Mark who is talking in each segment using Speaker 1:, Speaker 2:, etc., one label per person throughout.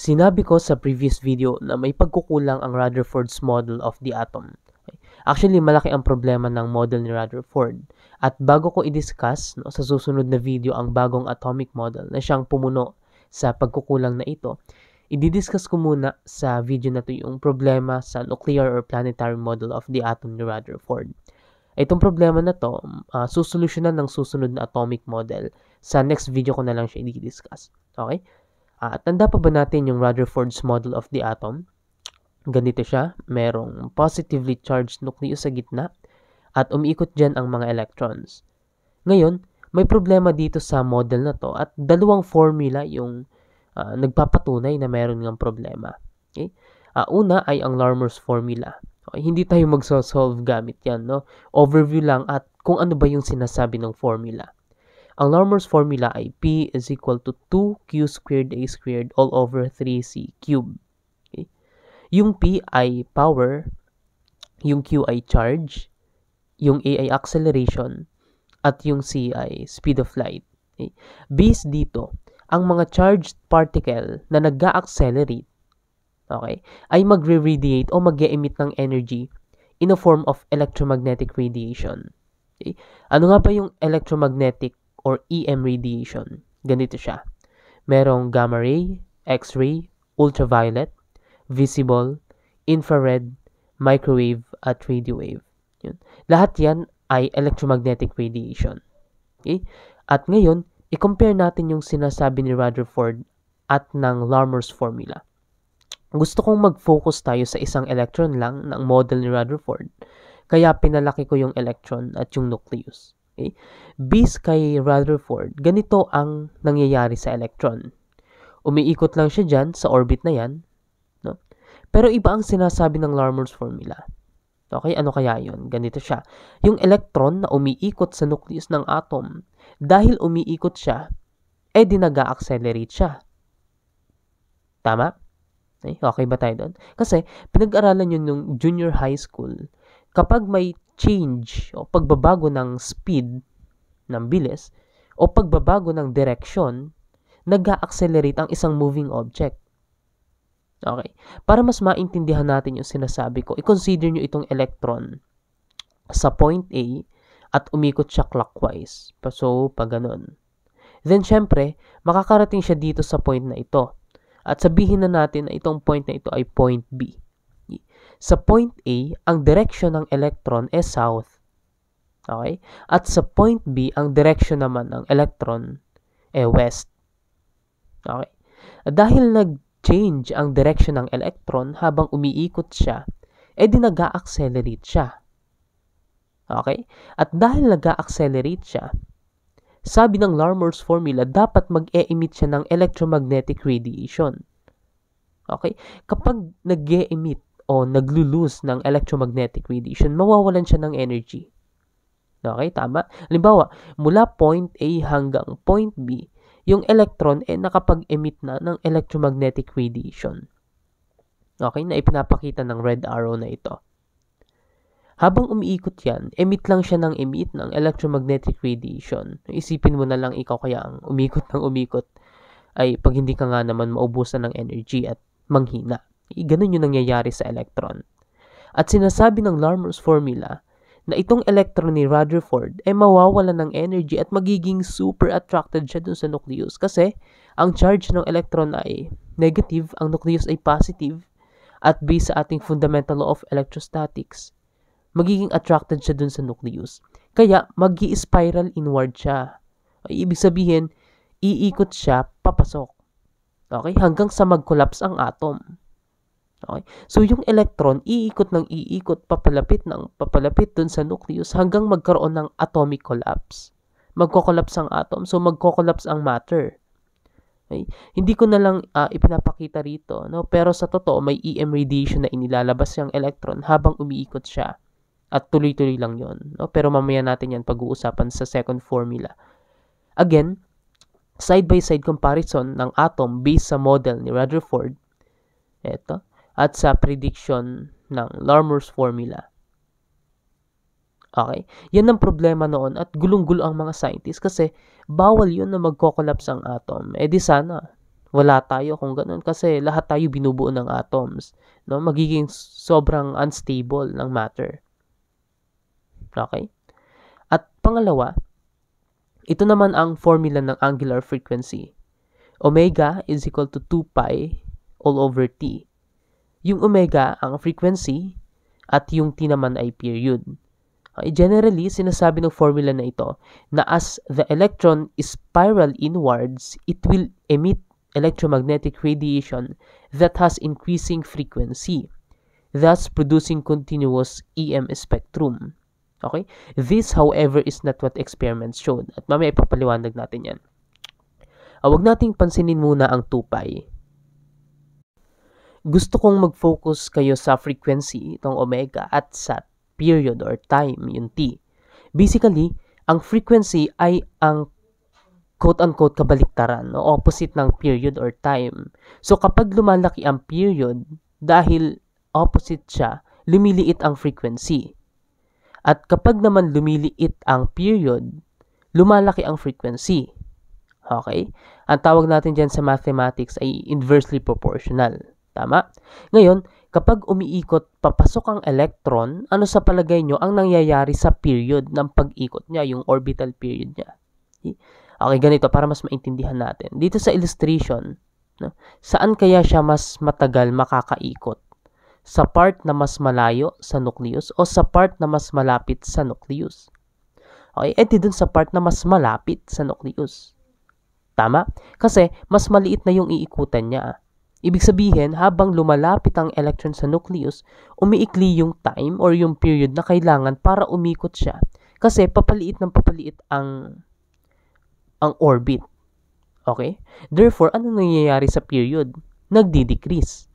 Speaker 1: Sinabi ko sa previous video na may pagkukulang ang Rutherford's model of the atom. Actually, malaki ang problema ng model ni Rutherford. At bago ko i-discuss no, sa susunod na video ang bagong atomic model na siyang pumuno sa pagkukulang na ito, i-discuss ko muna sa video na to yung problema sa nuclear or planetary model of the atom ni Rutherford. Itong problema na to, uh, susolusyonan ng susunod na atomic model. Sa next video ko na lang siya i-discuss. Okay? Uh, tanda pa ba natin yung Rutherford's model of the atom? Ganito siya, merong positively charged nucleus sa gitna at umiikot dyan ang mga electrons. Ngayon, may problema dito sa model na to at dalawang formula yung uh, nagpapatunay na meron ngang problema. Okay? Uh, una ay ang Larmor's formula. Okay, hindi tayo magso-solve gamit yan. No? Overview lang at kung ano ba yung sinasabi ng formula. Ang Normer's formula ay P is equal to 2Q squared A squared all over 3C cubed. Okay? Yung P ay power, yung Q ay charge, yung A ay acceleration, at yung C ay speed of light. Okay? Based dito, ang mga charged particle na nag accelerate okay, ay magre-radiate o mag emit ng energy in a form of electromagnetic radiation. Okay? Ano nga ba yung electromagnetic or EM radiation. Ganito siya. Merong gamma ray, X-ray, ultraviolet, visible, infrared, microwave at radio wave. Yun. Lahat yan ay electromagnetic radiation. Okay? At ngayon, i-compare natin yung sinasabi ni Rutherford at ng Larmor's formula. Gusto kong mag-focus tayo sa isang electron lang ng model ni Rutherford, kaya pinalaki ko yung electron at yung nucleus. Okay? Bis kay Rutherford, ganito ang nangyayari sa electron. Umiikot lang siya dyan sa orbit na yan. No? Pero iba ang sinasabi ng Larmor's formula. Okay, ano kaya yon? Ganito siya. Yung electron na umiikot sa nucleus ng atom, dahil umiikot siya, eh di nag-accelerate siya. Tama? Eh, okay ba tayo doon? Kasi pinag-aralan yun nung junior high school. Kapag may change o pagbabago ng speed ng bilis o pagbabago ng direksyon, nag accelerate ang isang moving object. Okay. Para mas maintindihan natin yung sinasabi ko, i-consider nyo itong electron sa point A at umikot siya clockwise. So, pag ganun. Then, syempre, makakarating siya dito sa point na ito. At sabihin na natin na itong point na ito ay point B. Sa point A, ang direksyon ng electron ay south. Okay? At sa point B, ang direksyon naman ng electron ay west. Okay? Dahil nag-change ang direksyon ng electron habang umiikot siya, eh di nag accelerate siya. Okay? At dahil nag accelerate siya, sabi ng Larmor's formula, dapat mag-e-emit siya ng electromagnetic radiation. Okay? Kapag nag-e-emit o naglo-lose ng electromagnetic radiation, mawawalan siya ng energy. Okay, tama? Halimbawa, mula point A hanggang point B, yung electron ay eh, nakapag-emit na ng electromagnetic radiation. Okay, na ipinapakita ng red arrow na ito. Habang umiikot yan, emit lang siya ng emit ng electromagnetic radiation. Isipin mo na lang ikaw kaya ang umikot ng umikot ay pag hindi ka nga naman maubusan ng energy at manghina. Ganun yung nangyayari sa electron. At sinasabi ng Larmor's formula na itong electron ni Rutherford ay mawawala ng energy at magiging super attracted siya dun sa nucleus kasi ang charge ng electron ay negative, ang nucleus ay positive at based sa ating fundamental law of electrostatics, magiging attracted siya dun sa nucleus. Kaya mag spiral inward siya. Ibig sabihin, iikot siya papasok. Okay? Hanggang sa mag-collapse ang atom. Okay? So, yung electron, iikot ng iikot, papalapit ng papalapit dun sa nucleus hanggang magkaroon ng atomic collapse. Magko-collapse ang atom, so magko-collapse ang matter. Okay? Hindi ko na lang uh, ipinapakita rito, no? pero sa totoo, may EM radiation na inilalabas yung electron habang umiikot siya. At tuloy-tuloy lang yon. No? Pero mamaya natin yan pag-uusapan sa second formula. Again, side-by-side -side comparison ng atom based sa model ni Rutherford. Eto, at sa prediction ng Larmor's formula. Okay? Yan ang problema noon at gulong-gulo ang mga scientists kasi bawal yun na magkokolaps ang atom. E di sana, wala tayo kung ganun kasi lahat tayo binubuo ng atoms. No? Magiging sobrang unstable ng matter. Okay? At pangalawa, ito naman ang formula ng angular frequency. Omega is equal to 2 pi all over t. Yung omega ang frequency at yung t naman ay period. Okay, ah, generally, sinasabi ng formula na ito na as the electron is spiral inwards, it will emit electromagnetic radiation that has increasing frequency, thus producing continuous EM spectrum. Okay? This, however, is not what experiments showed. At mamaya ipapaliwanag natin yan. Ah, huwag nating pansinin muna ang 2 pi gusto kong mag-focus kayo sa frequency, itong omega, at sa period or time, yung T. Basically, ang frequency ay ang quote-unquote kabaliktaran, no? opposite ng period or time. So kapag lumalaki ang period, dahil opposite siya, lumiliit ang frequency. At kapag naman lumiliit ang period, lumalaki ang frequency. Okay? Ang tawag natin dyan sa mathematics ay inversely proportional. Tama? Ngayon, kapag umiikot papasok ang electron, ano sa palagay nyo ang nangyayari sa period ng pag-ikot niya, yung orbital period niya? Eh, okay, ganito para mas maintindihan natin. Dito sa illustration, no, saan kaya siya mas matagal makakaikot? Sa part na mas malayo sa nucleus o sa part na mas malapit sa nucleus? Okay, eto dun sa part na mas malapit sa nucleus. Tama? Kasi mas maliit na yung iikutan niya. Ibig sabihin, habang lumalapit ang electron sa nucleus, umiikli yung time or yung period na kailangan para umikot siya. Kasi papaliit ng papaliit ang ang orbit. Okay? Therefore, ano nangyayari sa period? Nagdi-decrease.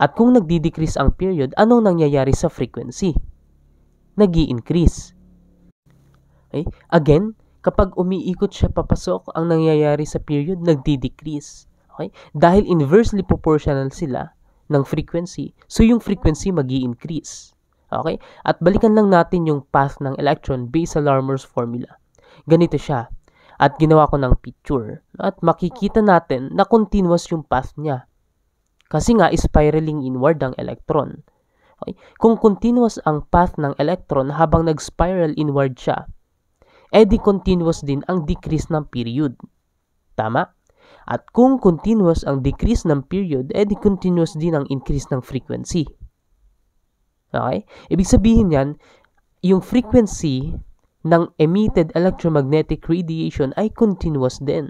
Speaker 1: At kung nagdi-decrease ang period, anong nangyayari sa frequency? nag increase Okay? Again, kapag umiikot siya papasok, ang nangyayari sa period, nagdi-decrease. Okay? Dahil inversely proportional sila ng frequency, so yung frequency mag increase Okay? At balikan lang natin yung path ng electron based sa Larmor's formula. Ganito siya. At ginawa ko ng picture. At makikita natin na continuous yung path niya. Kasi nga, spiraling inward ang electron. Okay? Kung continuous ang path ng electron habang nag-spiral inward siya, edi continuous din ang decrease ng period. Tama? At kung continuous ang decrease ng period, edi continuous din ang increase ng frequency. Okay? Ibig sabihin yan, yung frequency ng emitted electromagnetic radiation ay continuous din.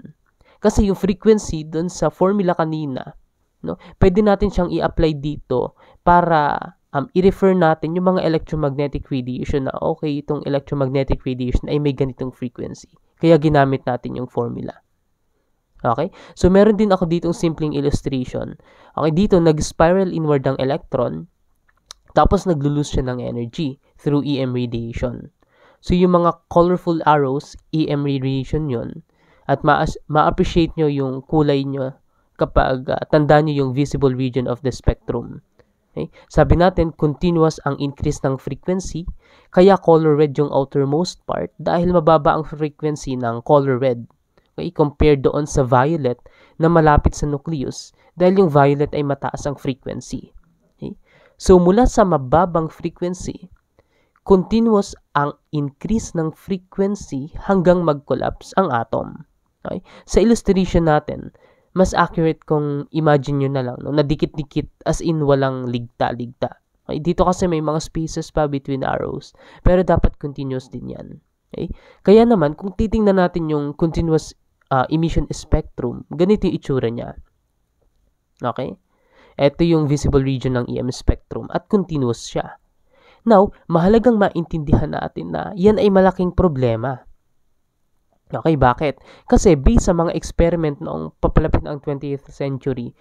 Speaker 1: Kasi yung frequency doon sa formula kanina, no, pwede natin siyang i-apply dito para um, i-refer natin yung mga electromagnetic radiation na okay, itong electromagnetic radiation ay may ganitong frequency. Kaya ginamit natin yung formula. Okay? So, meron din ako ditong simpleng illustration. Okay, dito, nag-spiral inward ang electron, tapos nag-lose siya ng energy through EM radiation. So, yung mga colorful arrows, EM radiation yun. At ma-appreciate ma nyo yung kulay nyo kapag uh, tanda nyo yung visible region of the spectrum. Okay? Sabi natin, continuous ang increase ng frequency, kaya color red yung outermost part dahil mababa ang frequency ng color red i-compare doon sa violet na malapit sa nucleus dahil yung violet ay mataas ang frequency. Okay? So mula sa mababang frequency, continuous ang increase ng frequency hanggang mag-collapse ang atom. Okay? Sa illustration natin, mas accurate kung imagine nyo na lang, no? nadikit-dikit as in walang ligta-ligta. Okay? Dito kasi may mga spaces pa between arrows, pero dapat continuous din yan. Okay? Kaya naman, kung titingnan natin yung continuous uh, emission spectrum, ganito yung itsura niya. Okay? Ito yung visible region ng EM spectrum at continuous siya. Now, mahalagang maintindihan natin na yan ay malaking problema. Okay, bakit? Kasi based sa mga experiment noong papalapit ng 20th century,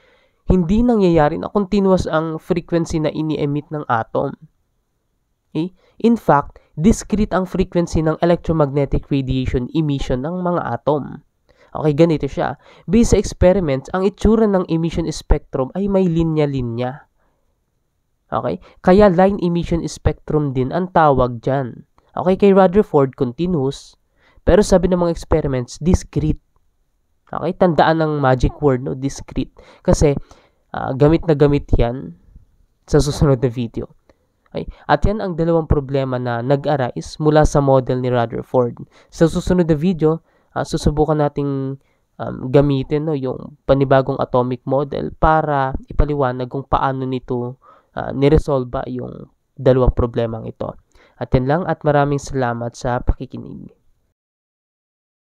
Speaker 1: hindi nangyayari na continuous ang frequency na ini-emit ng atom. Okay? Eh, in fact, discrete ang frequency ng electromagnetic radiation emission ng mga atom. Okay, ganito siya. Based sa experiments, ang itsura ng emission spectrum ay may linya-linya. Okay? Kaya line emission spectrum din ang tawag dyan. Okay, kay Rutherford, continuous. Pero sabi ng mga experiments, discrete. Okay, tandaan ang magic word, no? Discrete. Kasi uh, gamit na gamit yan sa susunod na video. Okay? At yan ang dalawang problema na nag-arise mula sa model ni Rutherford. Sa susunod na video, uh, susubukan nating um, gamitin no, yung panibagong atomic model para ipaliwanag kung paano nito uh, niresolba yung dalawang problemang ito. At yan lang at maraming salamat sa pakikinig.